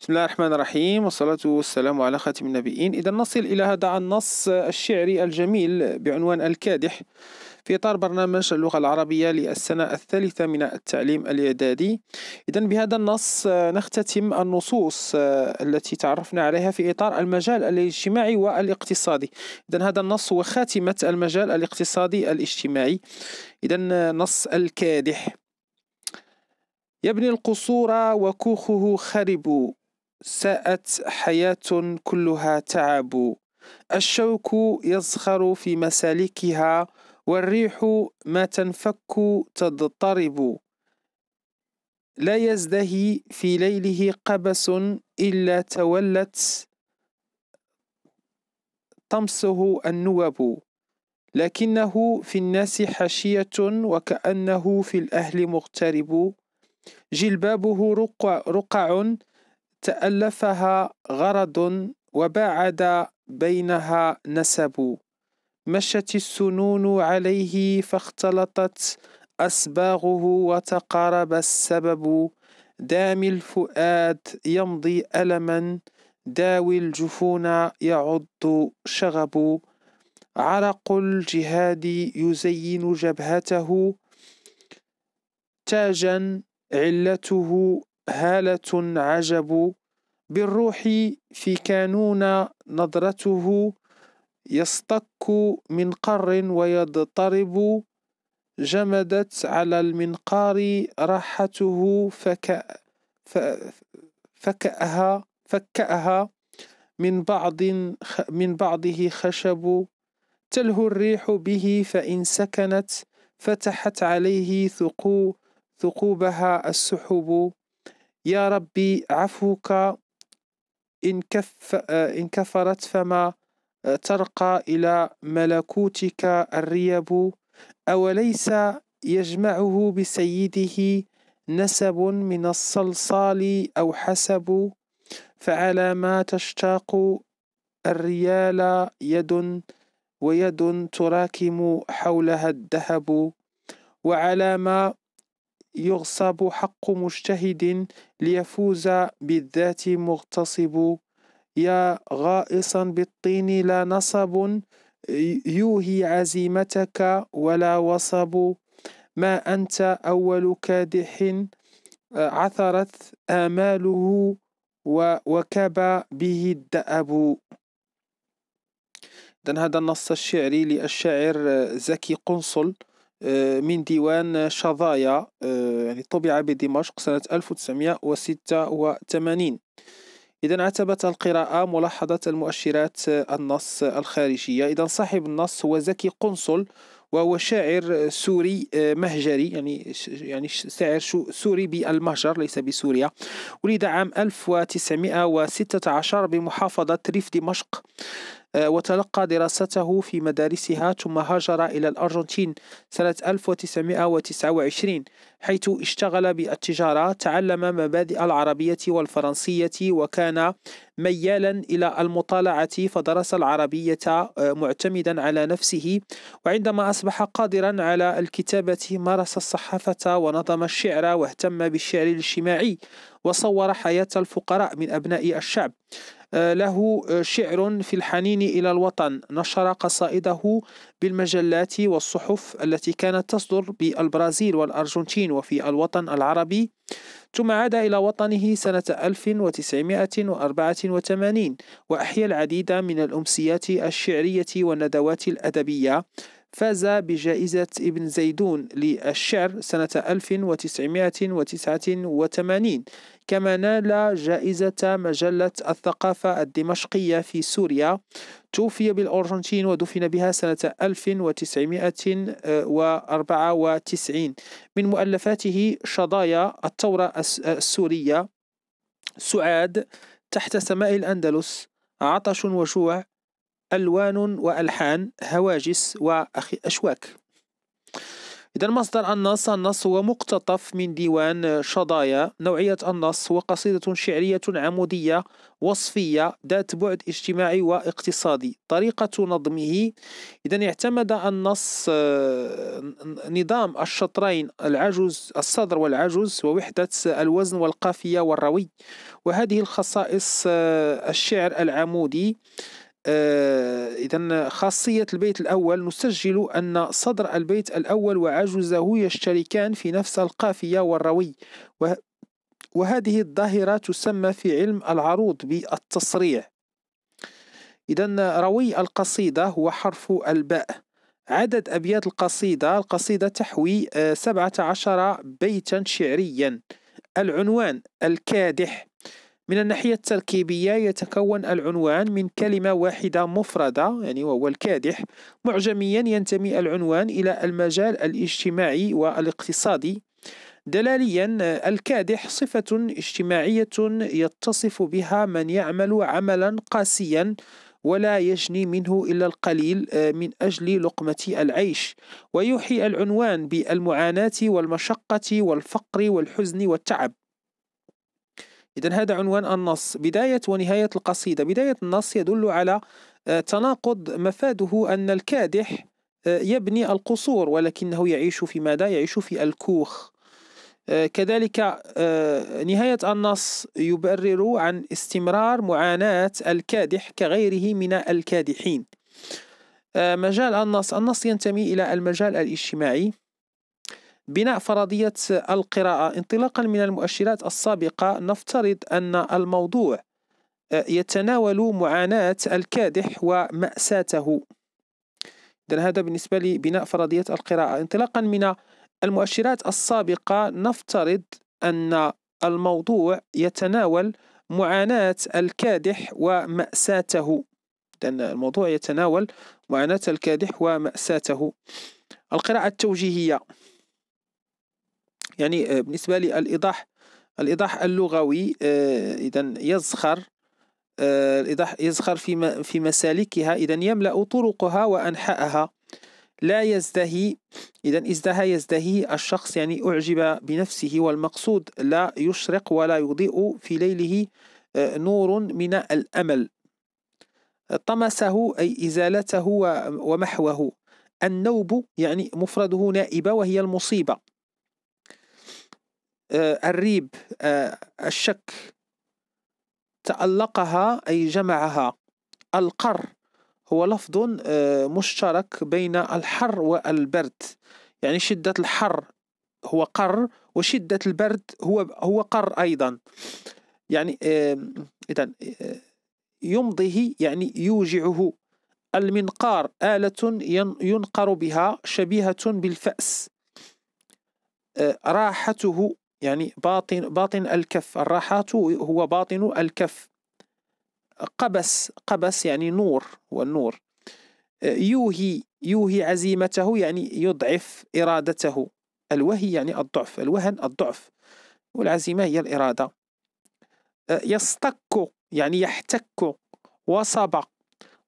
بسم الله الرحمن الرحيم والصلاة والسلام على خاتم النبيين إذا نصل إلى هذا النص الشعري الجميل بعنوان الكادح في إطار برنامج اللغة العربية للسنة الثالثة من التعليم الإعدادي إذا بهذا النص نختتم النصوص التي تعرفنا عليها في إطار المجال الاجتماعي والاقتصادي إذا هذا النص هو خاتمة المجال الاقتصادي الاجتماعي إذا نص الكادح يبني القصور وكوخه خربوا ساءت حياة كلها تعب الشوك يزخر في مسالكها والريح ما تنفك تضطرب لا يزدهي في ليله قبس إلا تولت طمسه النوب لكنه في الناس حشية وكأنه في الأهل مغترب جلبابه رقع, رقع تألفها غرض وباعد بينها نسب مشت السنون عليه فاختلطت أصباغه وتقارب السبب دامي الفؤاد يمضي ألما داوي الجفون يعض شغب عرق الجهاد يزين جبهته تاجا علته هالة عجب بالروح في كانون نظرته يصطك من قر ويضطرب جمدت على المنقار راحته فك فكأها فكأها من بعض من بعضه خشب تلهو الريح به فإن سكنت فتحت عليه ثقو ثقوبها السحب يا ربي عفوك إن, كف إن كفرت فما آه، ترقى إلى ملكوتك الريب أوليس يجمعه بسيده نسب من الصلصال أو حسب فعلى ما تشتاق الريال يد ويد تراكم حولها الذهب وعلى ما يغصب حق مجتهد ليفوز بالذات مغتصب يا غائصا بالطين لا نصب يوهي عزيمتك ولا وصب ما أنت أول كادح آه، عثرت آماله وكبى به الدأب إذن هذا النص الشعري للشاعر آه، زكي قنصل آه، من ديوان شظايا آه، يعني طبع بدمشق سنة 1986 إذا عتبت القراءة ملاحظة المؤشرات آه، النص الخارجية إذا صاحب النص هو زكي قنصل وهو شاعر سوري مهجري يعني يعني شاعر سوري بالمهجر ليس بسوريا ولد عام 1916 بمحافظة ريف دمشق آه، وتلقى دراسته في مدارسها ثم هاجر إلى الأرجنتين سنة 1929 حيث اشتغل بالتجارة تعلم مبادئ العربية والفرنسية وكان ميالا إلى المطالعة فدرس العربية آه، معتمدا على نفسه وعندما أصبح قادرا على الكتابة مارس الصحافة ونظم الشعر واهتم بالشعر الاجتماعي وصور حياة الفقراء من أبناء الشعب آه، له آه، شعر في الحنين إلى الوطن نشر قصائده بالمجلات والصحف التي كانت تصدر بالبرازيل والأرجنتين وفي الوطن العربي ثم عاد إلى وطنه سنة 1984 وأحيا العديد من الأمسيات الشعرية والندوات الأدبية فاز بجائزة ابن زيدون للشعر سنة 1989 كما نال جائزة مجلة الثقافة الدمشقية في سوريا توفي بالأرجنتين ودفن بها سنة 1994 من مؤلفاته شظايا الثورة السورية سعاد تحت سماء الأندلس عطش وجوع ألوان وألحان هواجس وأشواك إذا مصدر النص النص هو مقتطف من ديوان شظايا نوعية النص هو قصيدة شعرية عمودية وصفية ذات بعد اجتماعي واقتصادي طريقة نظمه إذا اعتمد النص آه، نظام الشطرين العجز الصدر والعجز ووحدة الوزن والقافية والروي وهذه الخصائص آه، الشعر العمودي آه، إذا خاصية البيت الأول نسجل أن صدر البيت الأول وعجزه يشتركان في نفس القافية والروي وهذه الظاهرة تسمى في علم العروض بالتصريع إذا روي القصيدة هو حرف الباء عدد أبيات القصيدة القصيدة تحوي آه، سبعة عشر بيتا شعريا العنوان الكادح من الناحية التركيبية يتكون العنوان من كلمة واحدة مفردة يعني وهو الكادح معجميا ينتمي العنوان إلى المجال الاجتماعي والاقتصادي دلاليا الكادح صفة اجتماعية يتصف بها من يعمل عملا قاسيا ولا يجني منه إلا القليل آه، من أجل لقمة العيش ويوحي العنوان بالمعاناة والمشقة والفقر والحزن والتعب إذا هذا عنوان النص بداية ونهاية القصيدة بداية النص يدل على آه، تناقض مفاده أن الكادح آه، يبني القصور ولكنه يعيش في ماذا؟ يعيش في الكوخ آه، كذلك نهاية النص يبرر عن استمرار معاناة الكادح كغيره من الكادحين مجال النص النص ينتمي إلى المجال الاجتماعي آه، بناء فرضية القراءة انطلاقا من المؤشرات السابقة نفترض أن الموضوع يتناول معاناة الكادح ومأساته إذن هذا بالنسبة لبناء فرضية القراءة انطلاقا من المؤشرات السابقة نفترض أن الموضوع يتناول معاناة الكادح ومأساته لأن الموضوع يتناول معاناة الكادح ومأساته القراءة التوجيهية يعني آه، بالنسبة لي الإيضاح الإيضاح اللغوي آه، إذا يزخر آه، الإيضاح يزخر في في مسالكها إذا يملأ طرقها وأنحاءها لا يزدهي إذا ازدهى يزدهي الشخص يعني أعجب بنفسه والمقصود لا يشرق ولا يضيء في ليله نور من الأمل طمسه أي إزالته ومحوه النوب يعني مفرده نائبة وهي المصيبة آه، الريب آه، الشك تألقها أي جمعها القر هو لفظ آه، مشترك بين الحر والبرد يعني شدة الحر هو قر وشدة البرد هو هو قر أيضا يعني إذا يمضه يعني يوجعه المنقار آلة ينقر بها شبيهة بالفأس راحته يعني باطن باطن الكف الراحات هو باطن الكف قبس قبس يعني نور هو النور يوهي يوهي عزيمته يعني يضعف إرادته الوهي يعني الضعف الوهن الضعف والعزيمة هي الإرادة يصطك يعني يحتك وصب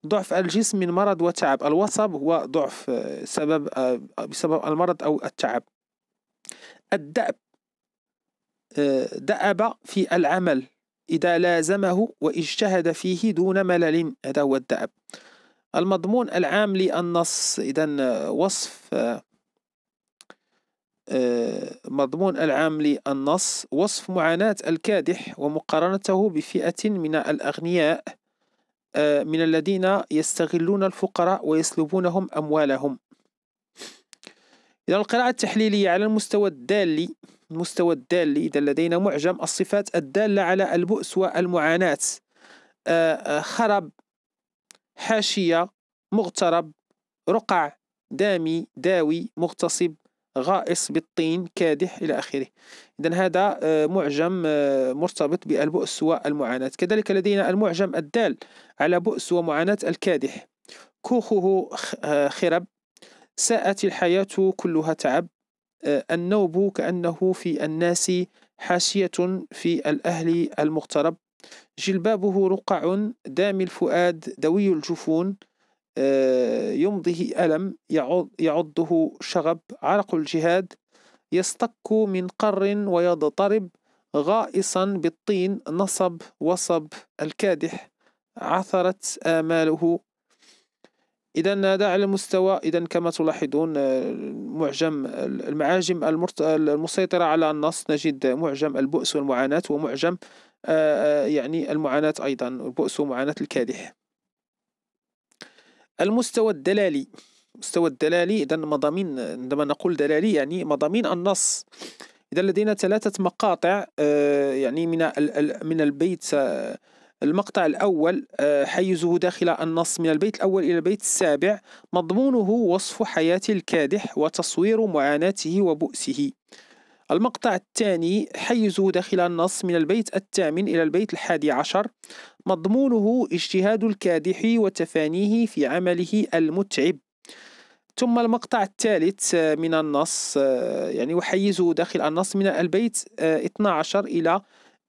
ضعف الجسم من مرض وتعب الوصب هو ضعف آه، سبب آه، بسبب المرض أو التعب الدأب دأب في العمل إذا لازمه واجتهد فيه دون ملل هذا هو الدأب المضمون العام للنص إذا وصف آه، مضمون العام للنص وصف معاناة الكادح ومقارنته بفئة من الأغنياء آه، من الذين يستغلون الفقراء ويسلبونهم أموالهم إذا القراءة التحليلية على المستوى الدالي المستوى الدالي إذا لدينا معجم الصفات الدالة على البؤس والمعاناة آه، آه، خرب حاشية مغترب رقع دامي داوي مغتصب غائص بالطين كادح إلى آخره إذا هذا آه، معجم مرتبط بالبؤس والمعاناة كذلك لدينا المعجم الدال على بؤس ومعاناة الكادح كوخه خرب ساءت الحياة كلها تعب آه، النوب كأنه في الناس حاشية في الأهل المغترب جلبابه رقع دامي الفؤاد دوي الجفون آه، يمضه ألم يعضه شغب عرق الجهاد يستك من قر ويضطرب غائصا بالطين نصب وصب الكادح عثرت آماله اذا هذا على مستوى اذا كما تلاحظون آه، معجم المعاجم المسيطره على النص نجد معجم البؤس والمعاناه ومعجم آه، آه، يعني المعاناه ايضا البؤس ومعاناه الكادح المستوى الدلالي مستوى الدلالي اذا مضامين عندما نقول دلالي يعني مضامين النص اذا لدينا ثلاثه مقاطع يعني من من البيت المقطع الأول آه، حيزه داخل النص من البيت الأول إلى البيت السابع مضمونه وصف حياة الكادح وتصوير معاناته وبؤسه المقطع الثاني حيزه داخل النص من البيت الثامن إلى البيت الحادي عشر مضمونه اجتهاد الكادح وتفانيه في عمله المتعب ثم المقطع الثالث آه، من النص آه، يعني وحيزه داخل النص من البيت 12 إلى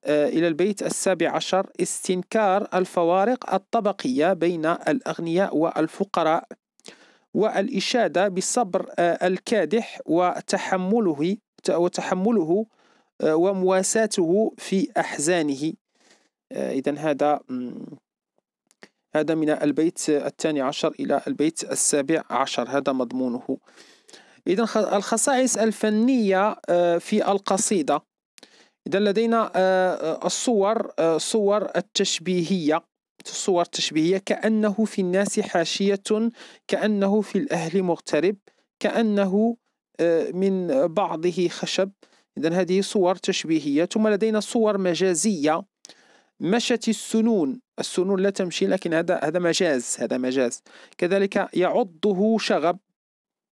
آه، إلى البيت السابع عشر استنكار الفوارق الطبقية بين الأغنياء والفقراء والإشادة بالصبر آه، الكادح وتحمله وتحمله آه، ومواساته في أحزانه إذا هذا هذا من البيت الثاني عشر إلى البيت السابع عشر هذا مضمونه إذا الخصائص الفنية في القصيدة إذا لدينا آه، آه، الصور آه، صور التشبيهية الصور التشبيهية كأنه في الناس حاشية كأنه في الأهل مغترب كأنه من بعضه خشب إذا هذه صور تشبيهية ثم لدينا صور مجازية مشت السنون السنون لا تمشي لكن هذا هذا مجاز هذا مجاز كذلك يعضه شغب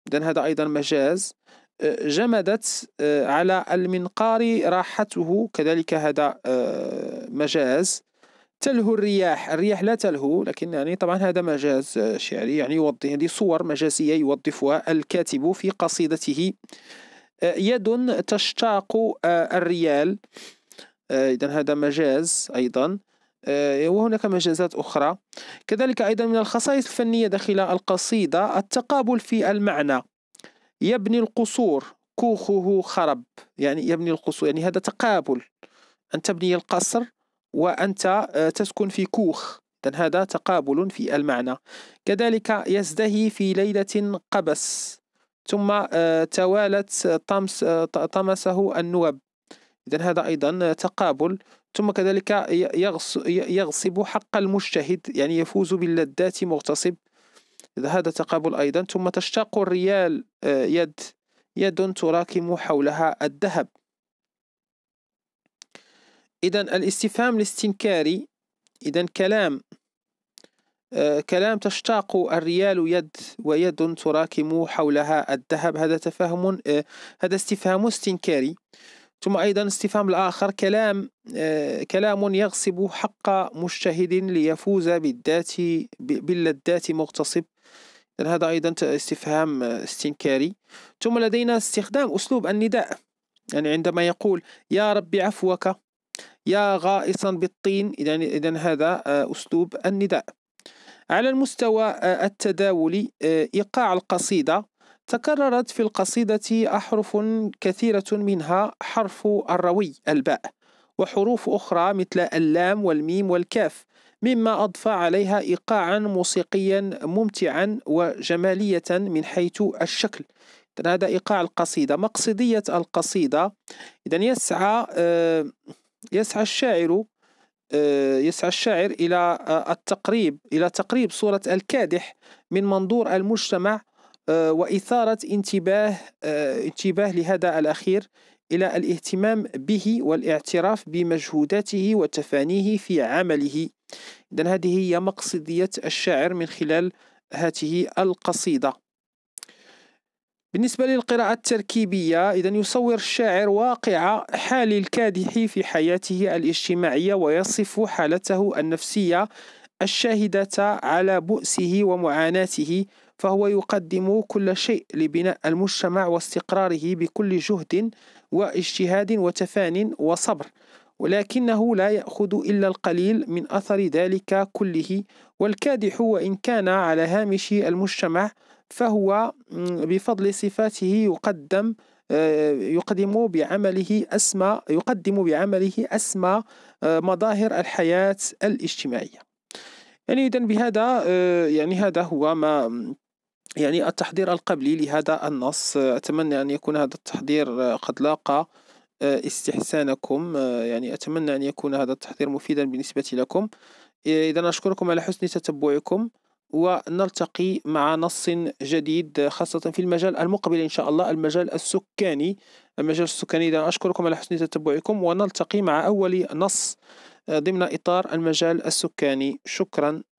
إذا هذا أيضا مجاز جمدت آه، على المنقار راحته كذلك هذا آه، مجاز تلهو الرياح الرياح لا تلهو لكن يعني طبعا هذا مجاز آه، شعري يعني يوضح هذه يعني صور مجازية يوظفها الكاتب في قصيدته يد تشتاق الريال إذا هذا مجاز أيضا وهناك مجازات أخرى كذلك أيضا من الخصائص الفنية داخل القصيدة التقابل في المعنى يبني القصور كوخه خرب يعني يبني القصور يعني هذا تقابل أن تبني القصر وأنت آه، تسكن في كوخ هذا تقابل في المعنى كذلك يزدهي في ليلة قبس ثم آه، توالت آه، طمس طمسه النوب إذن هذا أيضا تقابل ثم كذلك يغصب حق المجتهد يعني يفوز باللذات مغتصب إذا هذا تقابل أيضا ثم تشتاق الريال آه، يد يد تراكم حولها الذهب إذا الاستفهام الاستنكاري إذا كلام آه، كلام تشتاق الريال يد ويد تراكم حولها الذهب هذا تفهم آه، هذا استفهام استنكاري ثم أيضا استفهام الآخر كلام كلام يغصب حق مجتهد ليفوز بالذات باللذات مغتصب إذن هذا أيضا استفهام استنكاري ثم لدينا استخدام أسلوب النداء يعني عندما يقول يا رب عفوك يا غائصا بالطين إذا إذا هذا آه، أسلوب النداء على المستوى آه، التداولي آه، إيقاع القصيدة تكررت في القصيدة أحرف كثيرة منها حرف الروي الباء وحروف أخرى مثل اللام والميم والكاف مما أضفى عليها إيقاعا موسيقيا ممتعا وجمالية من حيث الشكل إذن هذا إيقاع القصيدة مقصدية القصيدة إذا يسعى آه، يسعى الشاعر آه، يسعى الشاعر إلى آه، التقريب إلى تقريب صورة الكادح من منظور المجتمع وإثارة انتباه انتباه لهذا الأخير إلى الاهتمام به والاعتراف بمجهوداته وتفانيه في عمله إذا هذه هي مقصدية الشاعر من خلال هذه القصيدة بالنسبة للقراءة التركيبية إذا يصور الشاعر واقع حال الكادح في حياته الاجتماعية ويصف حالته النفسية الشاهدة على بؤسه ومعاناته فهو يقدم كل شيء لبناء المجتمع واستقراره بكل جهد واجتهاد وتفان وصبر ولكنه لا يأخذ إلا القليل من أثر ذلك كله والكادح وإن كان على هامش المجتمع فهو بفضل صفاته يقدم آه، يقدم بعمله أسمى يقدم بعمله أسمى آه، مظاهر الحياة الاجتماعية يعني إذا بهذا آه، يعني هذا هو ما يعني التحضير القبلي لهذا النص آه، أتمنى أن يكون هذا التحضير آه، قد لاقى آه، استحسانكم يعني أتمنى أن يكون هذا التحضير مفيدا بالنسبة لكم إذا أشكركم على حسن تتبعكم ونلتقي مع نص جديد خاصة في المجال المقبل إن شاء الله المجال السكاني المجال السكاني إذا أشكركم على حسن تتبعكم ونلتقي مع أول نص ضمن إطار المجال السكاني شكرا